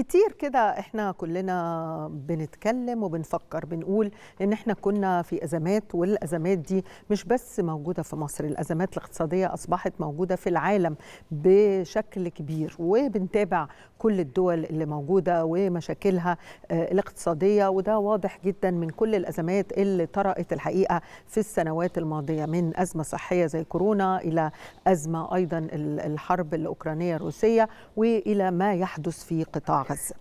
كتير كده احنا كلنا بنتكلم وبنفكر بنقول ان احنا كنا في ازمات والازمات دي مش بس موجوده في مصر الازمات الاقتصاديه اصبحت موجوده في العالم بشكل كبير وبنتابع كل الدول اللي موجوده ومشاكلها آه، الاقتصاديه وده واضح جدا من كل الازمات اللي طرأت الحقيقه في السنوات الماضيه من ازمه صحيه زي كورونا الى ازمه ايضا الحرب الاوكرانيه الروسيه والى ما يحدث في قطاع غزة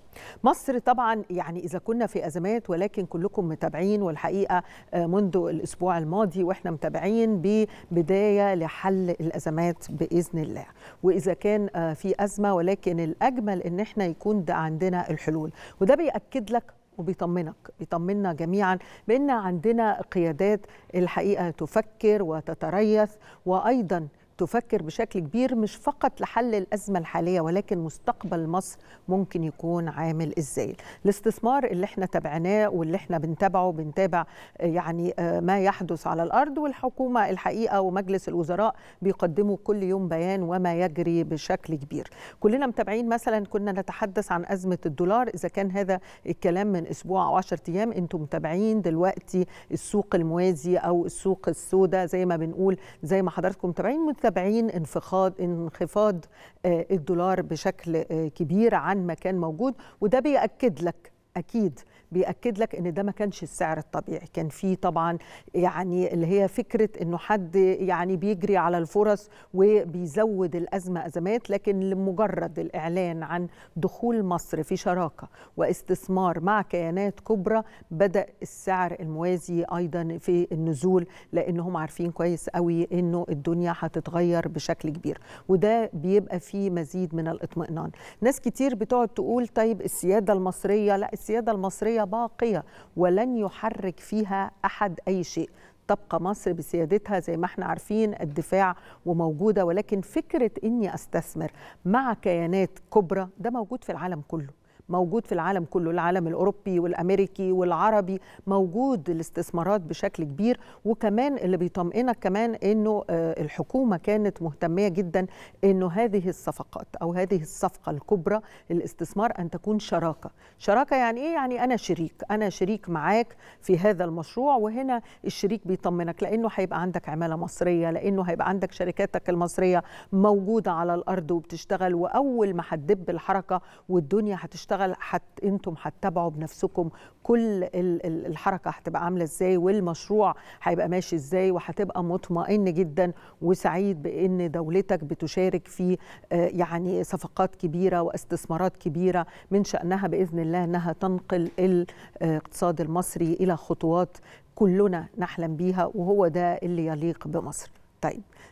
مصر طبعا يعني إذا كنا في أزمات ولكن كلكم متابعين والحقيقة آه، منذ الأسبوع الماضي وإحنا متابعين ببداية لحل الأزمات بإذن الله وإذا كان آه، في أزمة ولكن الأجمل إن إحنا يكون ده عندنا الحلول وده بيأكد لك وبيطمنك بيطمنا جميعا بان عندنا قيادات الحقيقه تفكر وتتريث وايضا تفكر بشكل كبير مش فقط لحل الأزمة الحالية ولكن مستقبل مصر ممكن يكون عامل إزاي الاستثمار اللي احنا تابعناه واللي احنا بنتابعه بنتابع يعني آه، ما يحدث على الأرض والحكومة الحقيقة ومجلس الوزراء بيقدموا كل يوم بيان وما يجري بشكل كبير كلنا متابعين مثلا كنا نتحدث عن أزمة الدولار إذا كان هذا الكلام من أسبوع أو 10 أيام أنتم متابعين دلوقتي السوق الموازي أو السوق السوداء زي ما بنقول زي ما حضراتكم متابعين متابعين انخفاض انخفاض آه، الدولار بشكل آه، كبير عن ما كان موجود وده بيأكد لك اكيد بياكد لك ان ده ما كانش السعر الطبيعي كان في طبعا يعني اللي هي فكره انه حد يعني بيجري على الفرص وبيزود الازمه ازمات لكن لمجرد الاعلان عن دخول مصر في شراكه واستثمار مع كيانات كبرى بدا السعر الموازي ايضا في النزول لانهم عارفين كويس قوي انه الدنيا هتتغير بشكل كبير وده بيبقى فيه مزيد من الاطمئنان ناس كتير بتقعد تقول طيب السياده المصريه لا السيادة المصرية باقية ولن يحرك فيها أحد أي شيء تبقى مصر بسيادتها زي ما احنا عارفين الدفاع وموجودة ولكن فكرة أني أستثمر مع كيانات كبرى ده موجود في العالم كله موجود في العالم كله العالم الأوروبي والأمريكي والعربي موجود الاستثمارات بشكل كبير وكمان اللي بيطمئنك كمان أنه آه، الحكومة كانت مهتمية جدا أنه هذه الصفقات أو هذه الصفقة الكبرى الاستثمار أن تكون شراكة شراكة يعني إيه؟ يعني أنا شريك أنا شريك معاك في هذا المشروع وهنا الشريك بيطمنك لأنه هيبقى عندك عمالة مصرية لأنه هيبقى عندك شركاتك المصرية موجودة على الأرض وبتشتغل وأول ما هتدب الحركة والدنيا هتشتغل هتشتغل حت انتم هتتابعوا بنفسكم كل الحركه هتبقى عامله ازاي والمشروع هيبقى ماشي ازاي وهتبقى مطمئن جدا وسعيد بان دولتك بتشارك في آه، يعني صفقات كبيره واستثمارات كبيره من شانها باذن الله انها تنقل آه، الاقتصاد المصري الى خطوات كلنا نحلم بيها وهو ده اللي يليق بمصر طيب